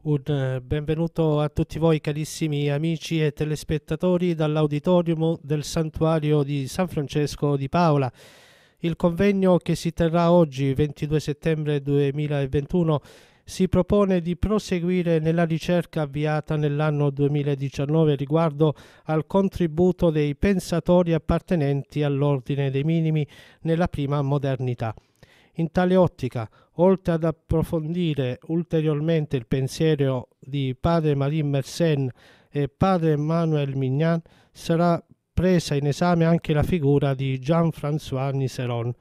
Un eh, benvenuto a tutti voi carissimi amici e telespettatori dall'auditorium del santuario di San Francesco di Paola. Il convegno che si terrà oggi, 22 settembre 2021, si propone di proseguire nella ricerca avviata nell'anno 2019 riguardo al contributo dei pensatori appartenenti all'ordine dei minimi nella prima modernità. In tale ottica, oltre ad approfondire ulteriormente il pensiero di padre Marie Mersenne e padre Manuel Mignan, sarà presa in esame anche la figura di Jean-François Niseron.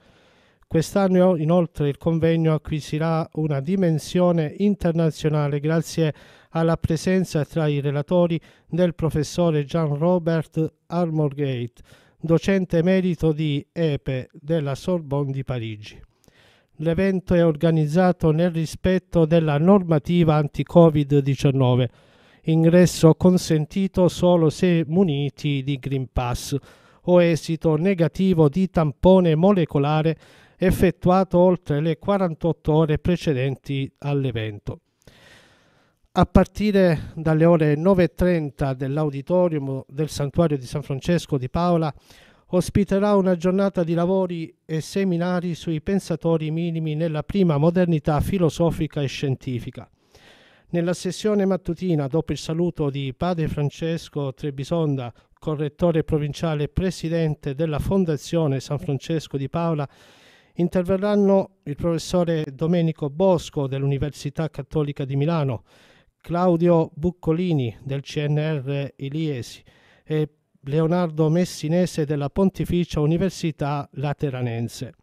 Quest'anno inoltre il convegno acquisirà una dimensione internazionale grazie alla presenza tra i relatori del professore Jean Robert Armorgate, docente emerito di EPE della Sorbonne di Parigi. L'evento è organizzato nel rispetto della normativa anti-Covid-19. Ingresso consentito solo se muniti di Green Pass o esito negativo di tampone molecolare effettuato oltre le 48 ore precedenti all'evento. A partire dalle ore 9.30 dell'auditorium del Santuario di San Francesco di Paola ospiterà una giornata di lavori e seminari sui pensatori minimi nella prima modernità filosofica e scientifica. Nella sessione mattutina, dopo il saluto di Padre Francesco Trebisonda, correttore provinciale e presidente della Fondazione San Francesco di Paola, interverranno il professore Domenico Bosco dell'Università Cattolica di Milano, Claudio Buccolini del CNR Iliesi e Leonardo Messinese della Pontificia Università Lateranense.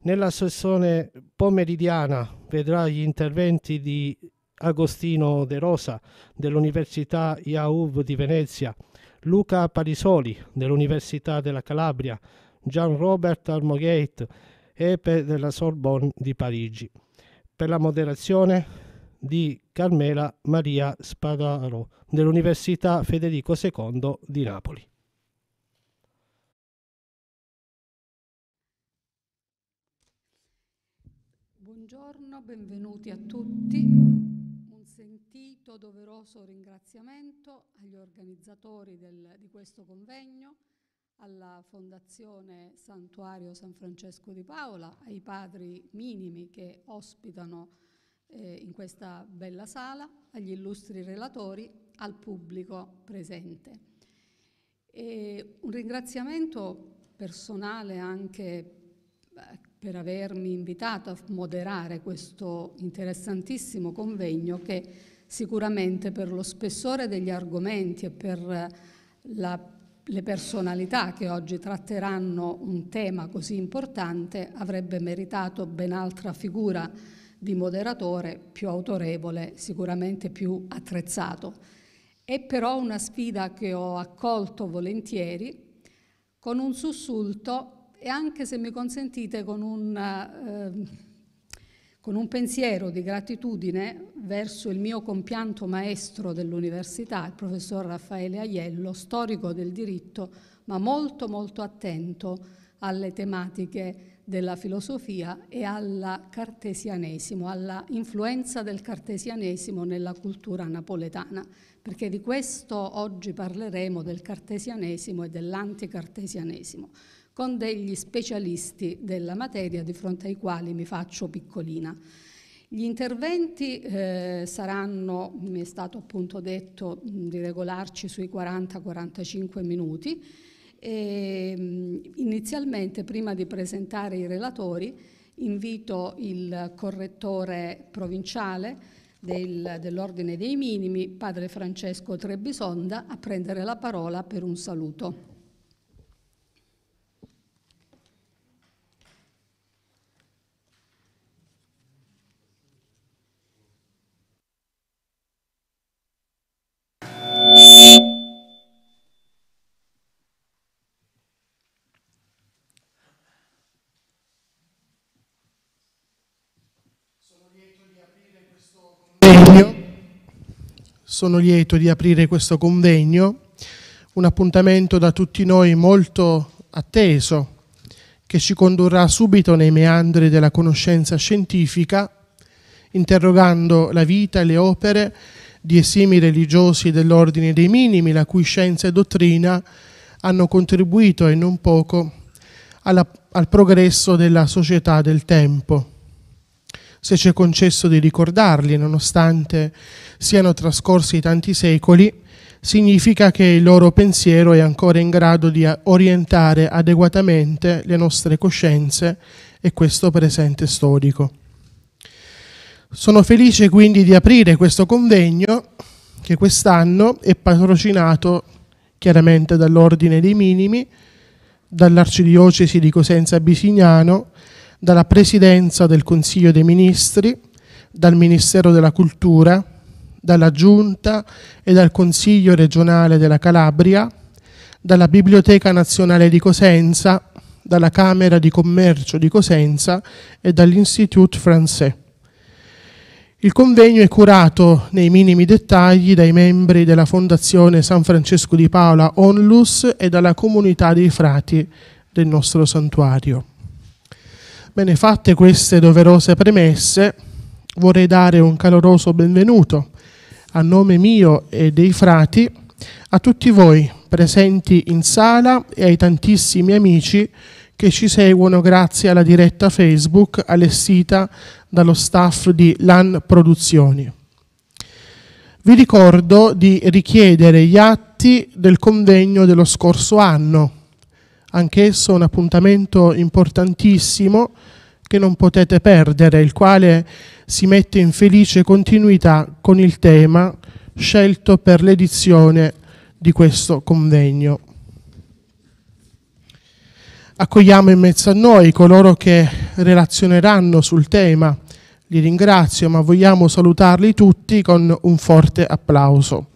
Nella sessione pomeridiana vedrà gli interventi di Agostino De Rosa dell'Università IAUV di Venezia, Luca Parisoli dell'Università della Calabria, Gian Robert Armogate, EPE della Sorbonne di Parigi. Per la moderazione di Carmela Maria Spadaro dell'Università Federico II di Napoli. Buongiorno, benvenuti a tutti. Un sentito, doveroso ringraziamento agli organizzatori del, di questo convegno, alla Fondazione Santuario San Francesco di Paola, ai padri minimi che ospitano eh, in questa bella sala, agli illustri relatori, al pubblico presente. E un ringraziamento personale anche per avermi invitato a moderare questo interessantissimo convegno che sicuramente per lo spessore degli argomenti e per la, le personalità che oggi tratteranno un tema così importante avrebbe meritato ben altra figura di moderatore più autorevole, sicuramente più attrezzato. È però una sfida che ho accolto volentieri, con un sussulto e anche se mi consentite con un, eh, con un pensiero di gratitudine verso il mio compianto maestro dell'università, il professor Raffaele Aiello, storico del diritto, ma molto molto attento alle tematiche della filosofia e al cartesianesimo, alla influenza del cartesianesimo nella cultura napoletana, perché di questo oggi parleremo del cartesianesimo e dell'anticartesianesimo, con degli specialisti della materia di fronte ai quali mi faccio piccolina. Gli interventi eh, saranno, mi è stato appunto detto, di regolarci sui 40-45 minuti e, ehm, inizialmente, prima di presentare i relatori, invito il correttore provinciale del, dell'Ordine dei Minimi, padre Francesco Trebisonda, a prendere la parola per un saluto. sono lieto di aprire questo convegno, un appuntamento da tutti noi molto atteso, che ci condurrà subito nei meandri della conoscenza scientifica, interrogando la vita e le opere di esimi religiosi dell'ordine dei minimi, la cui scienza e dottrina hanno contribuito e non poco alla, al progresso della società del tempo se ci è concesso di ricordarli, nonostante siano trascorsi tanti secoli, significa che il loro pensiero è ancora in grado di orientare adeguatamente le nostre coscienze e questo presente storico. Sono felice quindi di aprire questo convegno che quest'anno è patrocinato chiaramente dall'Ordine dei Minimi, dall'Arcidiocesi di Cosenza Bisignano, dalla Presidenza del Consiglio dei Ministri, dal Ministero della Cultura, dalla Giunta e dal Consiglio regionale della Calabria, dalla Biblioteca Nazionale di Cosenza, dalla Camera di Commercio di Cosenza e dall'Institut Français. Il convegno è curato nei minimi dettagli dai membri della Fondazione San Francesco di Paola Onlus e dalla comunità dei frati del nostro santuario. Bene, fatte queste doverose premesse, vorrei dare un caloroso benvenuto a nome mio e dei frati a tutti voi presenti in sala e ai tantissimi amici che ci seguono grazie alla diretta Facebook allestita dallo staff di LAN Produzioni. Vi ricordo di richiedere gli atti del convegno dello scorso anno, anch'esso un appuntamento importantissimo che non potete perdere, il quale si mette in felice continuità con il tema scelto per l'edizione di questo convegno. Accogliamo in mezzo a noi coloro che relazioneranno sul tema, li ringrazio, ma vogliamo salutarli tutti con un forte applauso.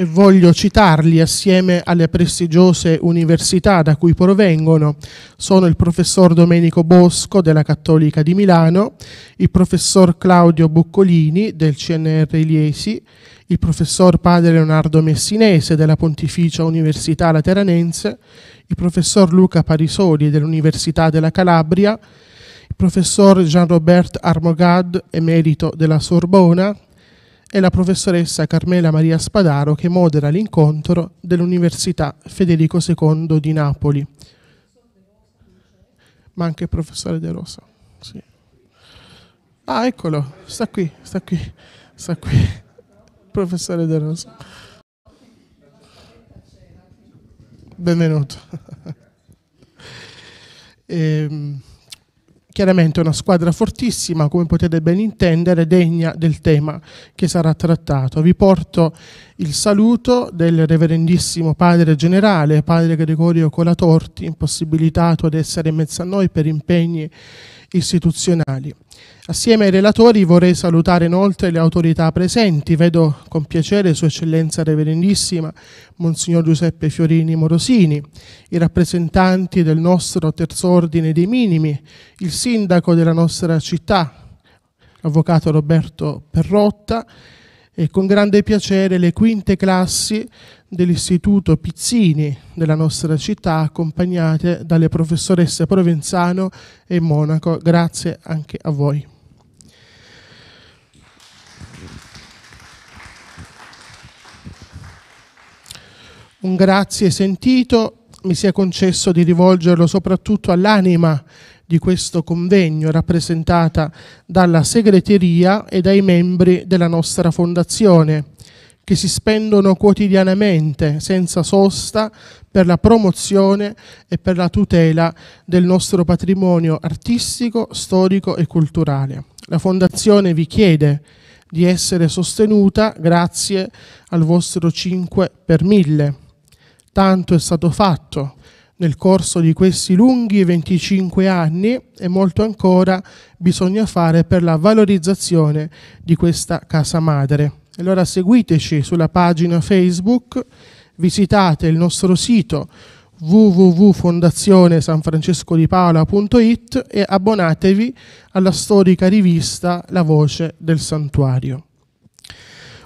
e voglio citarli assieme alle prestigiose università da cui provengono. Sono il professor Domenico Bosco della Cattolica di Milano, il professor Claudio Boccolini del CNR Iliesi, il professor padre Leonardo Messinese della Pontificia Università Lateranense, il professor Luca Parisoli dell'Università della Calabria, il professor Jean-Robert Armogad, emerito della Sorbona, e la professoressa Carmela Maria Spadaro che modera l'incontro dell'Università Federico II di Napoli. Ma anche il professore De Rosa. Sì. Ah, eccolo, sta qui, sta qui, sta qui. professore De Rosa. Benvenuto. ehm Chiaramente una squadra fortissima, come potete ben intendere, degna del tema che sarà trattato. Vi porto il saluto del reverendissimo padre generale, padre Gregorio Colatorti, impossibilitato ad essere in mezzo a noi per impegni istituzionali. Assieme ai relatori vorrei salutare inoltre le autorità presenti. Vedo con piacere Sua Eccellenza Reverendissima Monsignor Giuseppe Fiorini Morosini, i rappresentanti del nostro terzo ordine dei minimi, il sindaco della nostra città, l'avvocato Roberto Perrotta, e con grande piacere le quinte classi dell'Istituto Pizzini della nostra città, accompagnate dalle professoresse Provenzano e Monaco. Grazie anche a voi. Un grazie sentito mi sia concesso di rivolgerlo soprattutto all'anima di questo convegno rappresentata dalla segreteria e dai membri della nostra fondazione che si spendono quotidianamente senza sosta per la promozione e per la tutela del nostro patrimonio artistico, storico e culturale. La Fondazione vi chiede di essere sostenuta grazie al vostro 5 per 1000. Tanto è stato fatto nel corso di questi lunghi 25 anni e molto ancora bisogna fare per la valorizzazione di questa casa madre. Allora seguiteci sulla pagina Facebook, visitate il nostro sito www.fondazionesanfrancescodipaola.it e abbonatevi alla storica rivista La Voce del Santuario.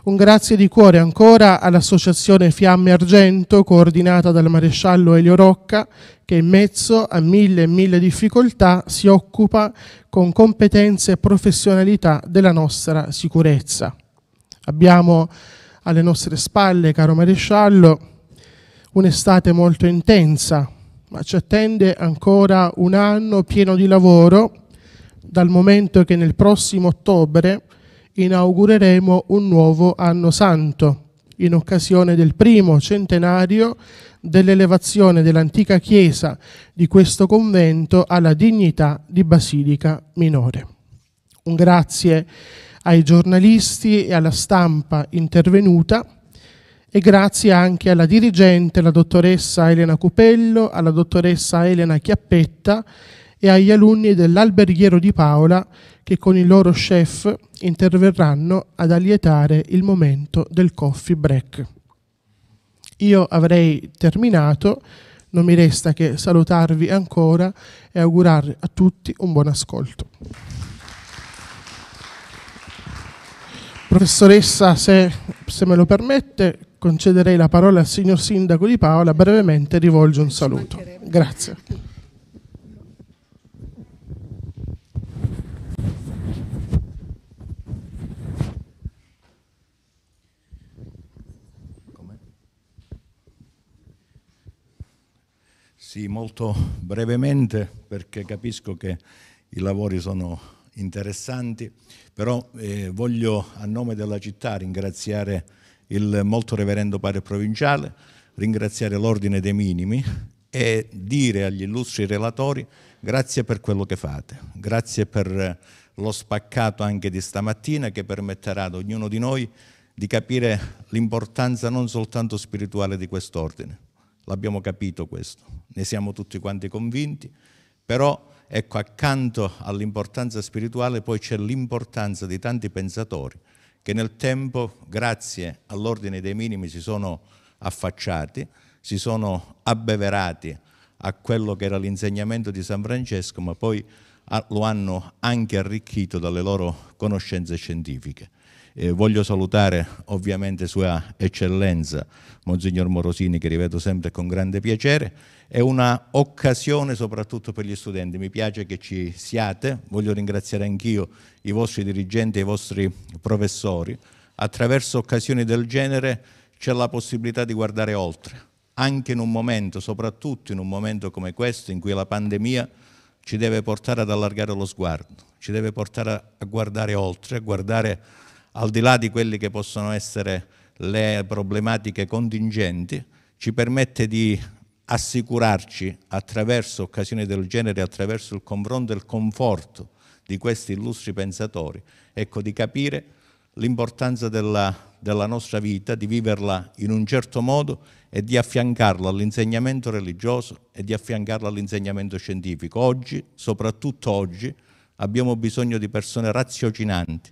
Un grazie di cuore ancora all'Associazione Fiamme Argento, coordinata dal maresciallo Elio Rocca, che in mezzo a mille e mille difficoltà si occupa con competenze e professionalità della nostra sicurezza. Abbiamo alle nostre spalle, caro maresciallo, un'estate molto intensa, ma ci attende ancora un anno pieno di lavoro dal momento che nel prossimo ottobre inaugureremo un nuovo anno santo in occasione del primo centenario dell'elevazione dell'antica chiesa di questo convento alla dignità di basilica minore. Un grazie ai giornalisti e alla stampa intervenuta e grazie anche alla dirigente, la dottoressa Elena Cupello, alla dottoressa Elena Chiappetta e agli alunni dell'Alberghiero di Paola che con il loro chef interverranno ad allietare il momento del coffee break. Io avrei terminato, non mi resta che salutarvi ancora e augurare a tutti un buon ascolto. Professoressa, se, se, me lo permette, concederei la parola al signor Sindaco di Paola, brevemente rivolge un saluto. Grazie. Sì, molto brevemente perché capisco che i lavori sono interessanti, però eh, voglio a nome della città ringraziare il molto reverendo padre provinciale, ringraziare l'ordine dei minimi e dire agli illustri relatori grazie per quello che fate, grazie per lo spaccato anche di stamattina che permetterà ad ognuno di noi di capire l'importanza non soltanto spirituale di quest'ordine. L'abbiamo capito questo, ne siamo tutti quanti convinti, però ecco, accanto all'importanza spirituale poi c'è l'importanza di tanti pensatori che nel tempo, grazie all'ordine dei minimi, si sono affacciati, si sono abbeverati a quello che era l'insegnamento di San Francesco, ma poi ah, lo hanno anche arricchito dalle loro conoscenze scientifiche. Eh, voglio salutare ovviamente Sua Eccellenza, Monsignor Morosini, che rivedo sempre con grande piacere. È un'occasione soprattutto per gli studenti, mi piace che ci siate, voglio ringraziare anch'io i vostri dirigenti e i vostri professori. Attraverso occasioni del genere c'è la possibilità di guardare oltre, anche in un momento, soprattutto in un momento come questo, in cui la pandemia ci deve portare ad allargare lo sguardo, ci deve portare a guardare oltre, a guardare al di là di quelle che possono essere le problematiche contingenti, ci permette di assicurarci attraverso occasioni del genere, attraverso il confronto e il conforto di questi illustri pensatori, ecco, di capire l'importanza della, della, nostra vita, di viverla in un certo modo e di affiancarla all'insegnamento religioso e di affiancarla all'insegnamento scientifico. Oggi, soprattutto oggi, abbiamo bisogno di persone raziocinanti,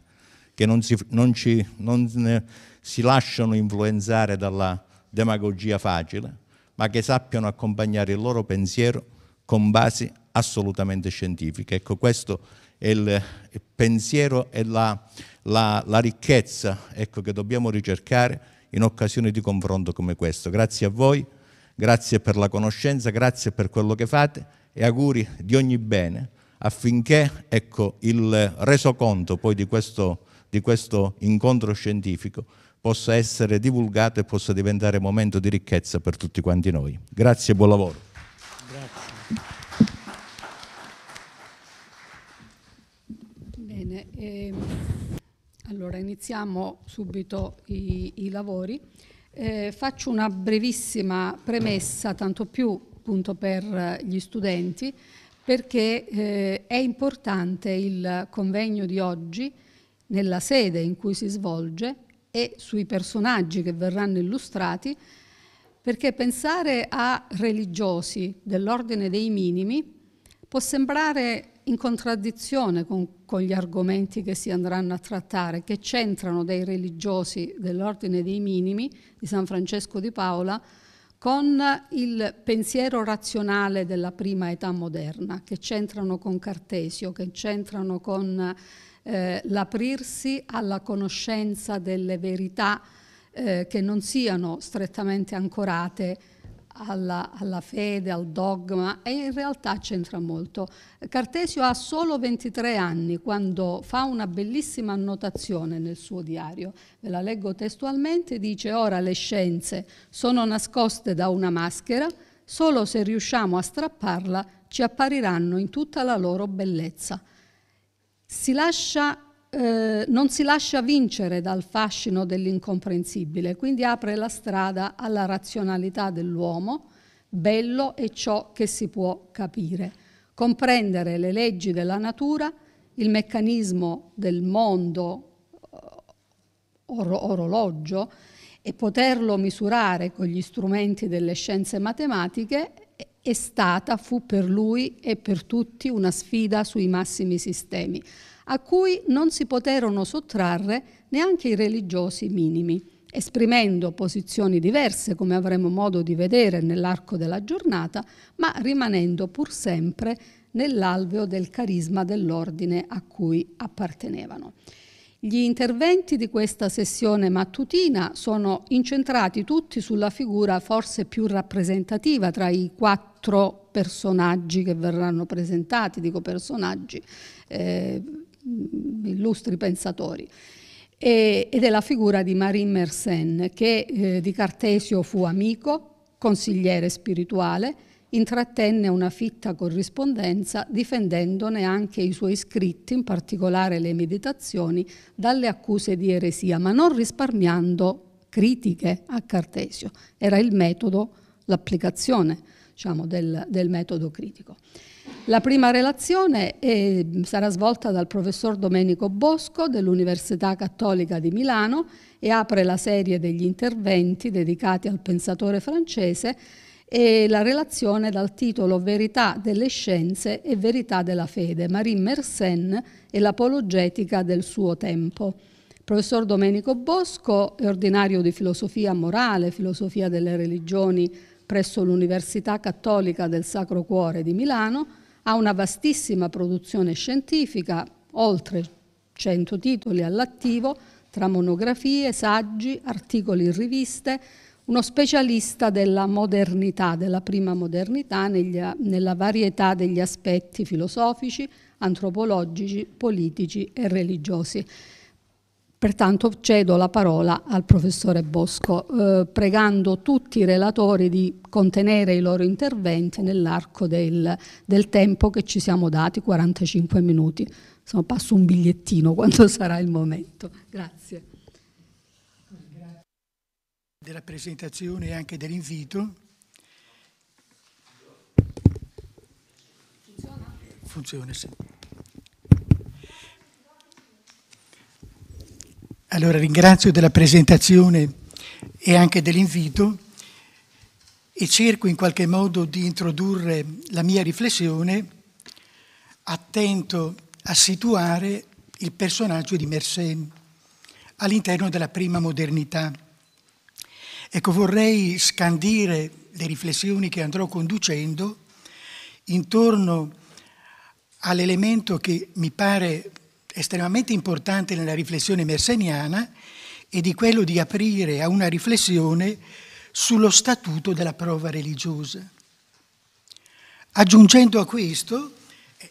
che non si, non ci, non si lasciano influenzare dalla demagogia facile, ma che sappiano accompagnare il loro pensiero con basi assolutamente scientifiche. Ecco, questo è il pensiero e la, la, la ricchezza ecco, che dobbiamo ricercare in occasione di confronto come questo. Grazie a voi, grazie per la conoscenza, grazie per quello che fate e auguri di ogni bene affinché ecco, il resoconto poi di questo di questo incontro scientifico possa essere divulgato e possa diventare momento di ricchezza per tutti quanti noi. Grazie e buon lavoro. Grazie. Bene, eh, allora iniziamo subito i, i lavori. Eh, faccio una brevissima premessa, tanto più appunto per gli studenti, perché eh, è importante il convegno di oggi nella sede in cui si svolge e sui personaggi che verranno illustrati, perché pensare a religiosi dell'ordine dei minimi può sembrare in contraddizione con, con, gli argomenti che si andranno a trattare, che c'entrano dei religiosi dell'ordine dei minimi di San Francesco di Paola con il pensiero razionale della prima età moderna, che c'entrano con Cartesio, che c'entrano con eh, l'aprirsi alla conoscenza delle verità eh, che non siano strettamente ancorate alla, alla, fede, al dogma e in realtà c'entra molto. Cartesio ha solo 23 anni quando fa una bellissima annotazione nel suo diario, ve la leggo testualmente, dice ora le scienze sono nascoste da una maschera, solo se riusciamo a strapparla ci appariranno in tutta la loro bellezza si lascia, eh, non si lascia vincere dal fascino dell'incomprensibile, quindi apre la strada alla razionalità dell'uomo, bello è ciò che si può capire, comprendere le leggi della natura, il meccanismo del mondo eh, or- orologio e poterlo misurare con gli strumenti delle scienze matematiche è stata, fu per lui e per tutti una sfida sui massimi sistemi, a cui non si poterono sottrarre neanche i religiosi minimi, esprimendo posizioni diverse, come avremo modo di vedere nell'arco della giornata, ma rimanendo pur sempre nell'alveo del carisma dell'ordine a cui appartenevano. Gli interventi di questa sessione mattutina sono incentrati tutti sulla figura forse più rappresentativa tra i quattro personaggi che verranno presentati, dico personaggi, eh, illustri pensatori ed è la figura di Marine Mersenne, che eh, di Cartesio fu amico, consigliere spirituale, intrattenne una fitta corrispondenza difendendone anche i suoi scritti, in particolare le meditazioni, dalle accuse di eresia, ma non risparmiando critiche a Cartesio. Era il metodo, l'applicazione diciamo, del, del, metodo critico. La prima relazione è, eh, sarà svolta dal professor Domenico Bosco dell'Università Cattolica di Milano e apre la serie degli interventi dedicati al pensatore francese e la relazione dal titolo Verità delle scienze e Verità della fede, Marie Mersenne e l'apologetica del suo tempo. Il professor Domenico Bosco è ordinario di filosofia morale, filosofia delle religioni presso l'Università Cattolica del Sacro Cuore di Milano, ha una vastissima produzione scientifica, oltre 100 titoli all'attivo, tra monografie, saggi, articoli in riviste, uno specialista della modernità, della prima modernità, negli, nella varietà degli aspetti filosofici, antropologici, politici e religiosi. Pertanto cedo la parola al professore Bosco, eh, pregando tutti i relatori di contenere i loro interventi nell'arco del, del, tempo che ci siamo dati, 45 minuti. Insomma, passo un bigliettino quando sarà il momento. Grazie della presentazione e anche dell'invito. Funziona? Funziona, sì. Allora ringrazio della presentazione e anche dell'invito e cerco in qualche modo di introdurre la mia riflessione attento a situare il personaggio di Mersenne all'interno della prima modernità Ecco, vorrei scandire le riflessioni che andrò conducendo intorno all'elemento che mi pare estremamente importante nella riflessione merseniana e di quello di aprire a una riflessione sullo statuto della prova religiosa. Aggiungendo a questo,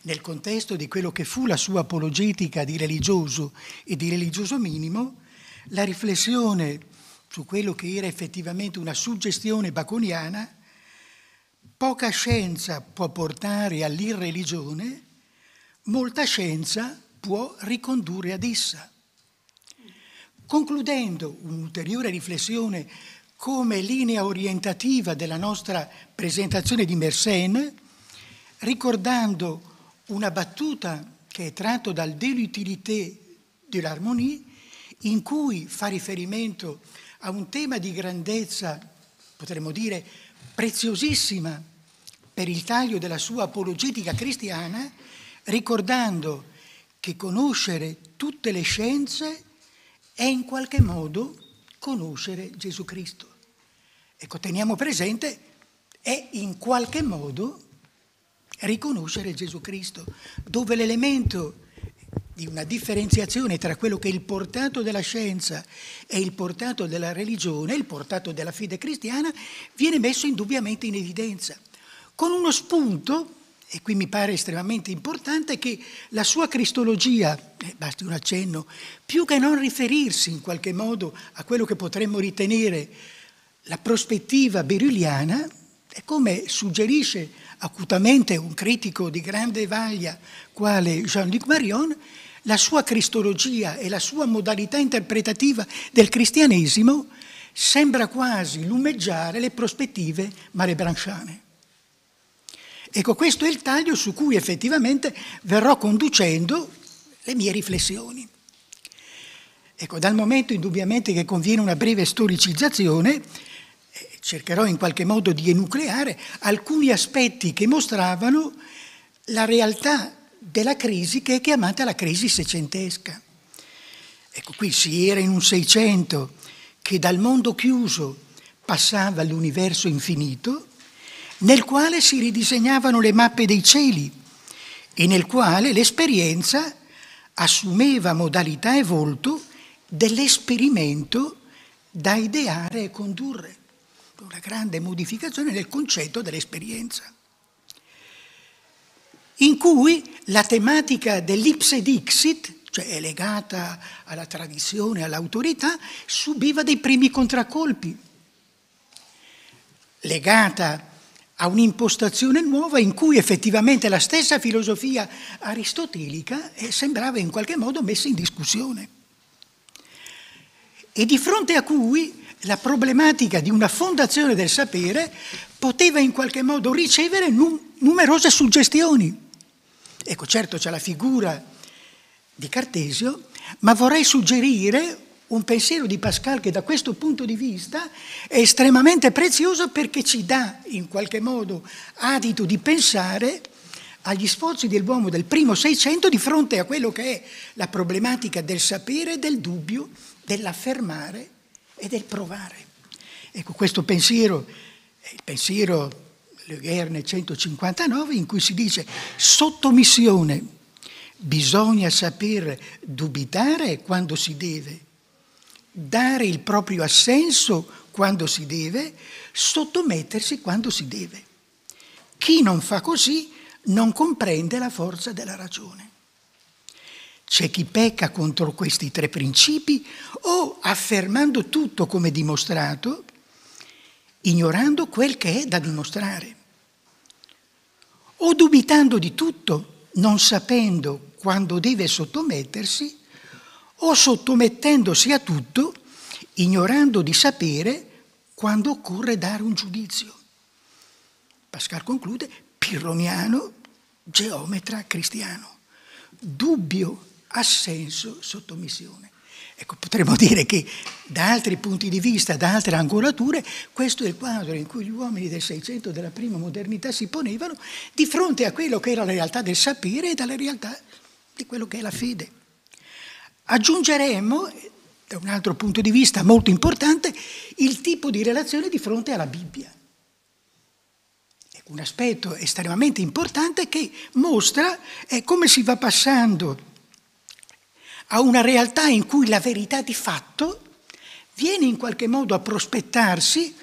nel contesto di quello che fu la sua apologetica di religioso e di religioso minimo, la riflessione su quello che era effettivamente una suggestione baconiana, poca scienza può portare all'irreligione, molta scienza può ricondurre ad essa. Concludendo un'ulteriore riflessione come linea orientativa della nostra presentazione di Mersenne, ricordando una battuta che è tratto dal De l'utilité de l'harmonie in cui fa riferimento a un tema di grandezza, potremmo dire preziosissima, per il taglio della sua apologetica cristiana, ricordando che conoscere tutte le scienze è in qualche modo conoscere Gesù Cristo. Ecco, teniamo presente, è in qualche modo riconoscere Gesù Cristo, dove l'elemento di una differenziazione tra quello che è il portato della scienza e il portato della religione, il portato della fede cristiana, viene messo indubbiamente in evidenza, con uno spunto, e qui mi pare estremamente importante, che la sua cristologia, eh, basti un accenno, più che non riferirsi in qualche modo a quello che potremmo ritenere la prospettiva beruliana, come suggerisce acutamente un critico di grande vaglia quale Jean-Luc Marion, la sua cristologia e la sua modalità interpretativa del cristianesimo sembra quasi lumeggiare le prospettive marebranchiane. Ecco, questo è il taglio su cui effettivamente verrò conducendo le mie riflessioni. Ecco, dal momento indubbiamente che conviene una breve storicizzazione, eh, cercherò in qualche modo di enucleare alcuni aspetti che mostravano la realtà della crisi che è chiamata la crisi seicentesca. Ecco, qui si era in un Seicento che dal mondo chiuso passava all'universo infinito, nel quale si ridisegnavano le mappe dei cieli e nel quale l'esperienza assumeva modalità e volto dell'esperimento da ideare e condurre, una grande modificazione del concetto dell'esperienza in cui la tematica dell'ipse dixit, cioè legata alla tradizione, all'autorità, subiva dei primi contraccolpi, legata a un'impostazione nuova in cui effettivamente la stessa filosofia aristotelica eh, sembrava in qualche modo messa in discussione e di fronte a cui la problematica di una fondazione del sapere poteva in qualche modo ricevere numerose suggestioni. Ecco, certo c'è la figura di Cartesio, ma vorrei suggerire un pensiero di Pascal che da questo punto di vista è estremamente prezioso perché ci dà in qualche modo adito di pensare agli sforzi dell'uomo del primo Seicento di fronte a quello che è la problematica del sapere, del dubbio, dell'affermare e del provare. Ecco, questo pensiero, il pensiero le Guerne 159, in cui si dice sottomissione, bisogna saper dubitare quando si deve, dare il proprio assenso quando si deve, sottomettersi quando si deve. Chi non fa così non comprende la forza della ragione. C'è chi pecca contro questi tre principi o affermando tutto come dimostrato, ignorando quel che è da dimostrare o dubitando di tutto, non sapendo quando deve sottomettersi, o sottomettendosi a tutto, ignorando di sapere quando occorre dare un giudizio. Pascal conclude, pirroniano, geometra cristiano, dubbio, assenso, sottomissione. Ecco, potremmo dire che da altri punti di vista, da altre angolature, questo è il quadro in cui gli uomini del Seicento, della prima modernità, si ponevano di fronte a quello che era la realtà del sapere e dalla realtà di quello che è la fede. Aggiungeremmo, da un altro punto di vista molto importante, il tipo di relazione di fronte alla Bibbia. Ecco, un aspetto estremamente importante che mostra eh, come si va passando a una realtà in cui la verità di fatto viene in qualche modo a prospettarsi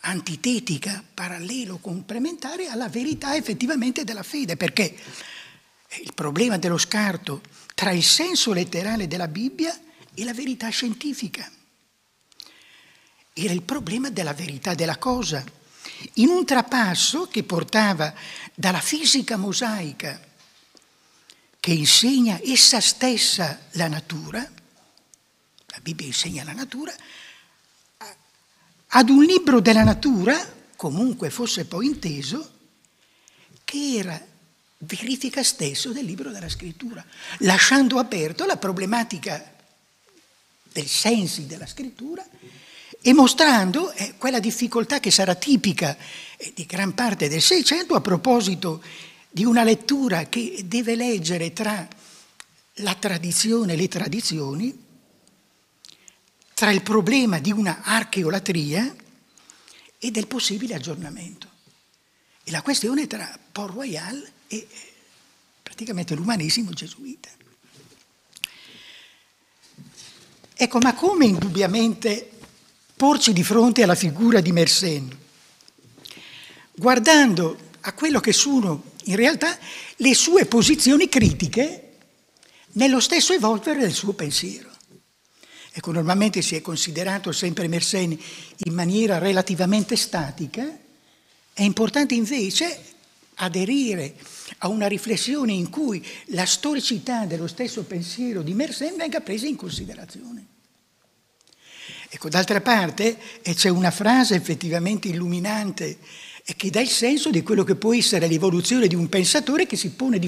antitetica, parallelo, complementare alla verità effettivamente della fede, perché il problema dello scarto tra il senso letterale della Bibbia e la verità scientifica era il problema della verità della cosa, in un trapasso che portava dalla fisica mosaica che insegna essa stessa la natura, la Bibbia insegna la natura, ad un libro della natura, comunque fosse poi inteso, che era verifica stesso del libro della scrittura, lasciando aperto la problematica dei sensi della scrittura e mostrando eh, quella difficoltà che sarà tipica eh, di gran parte del Seicento a proposito di una lettura che deve leggere tra la tradizione e le tradizioni, tra il problema di una archeolatria e del possibile aggiornamento. E la questione tra Port Royal e praticamente l'umanesimo gesuita. Ecco, ma come indubbiamente porci di fronte alla figura di Mersenne, guardando a quello che sono in realtà le sue posizioni critiche nello stesso evolvere del suo pensiero. Ecco, normalmente si è considerato sempre Mersenne in maniera relativamente statica, è importante invece aderire a una riflessione in cui la storicità dello stesso pensiero di Mersenne venga presa in considerazione. Ecco, d'altra parte eh, c'è una frase effettivamente illuminante e che dà il senso di quello che può essere l'evoluzione di un pensatore che si pone di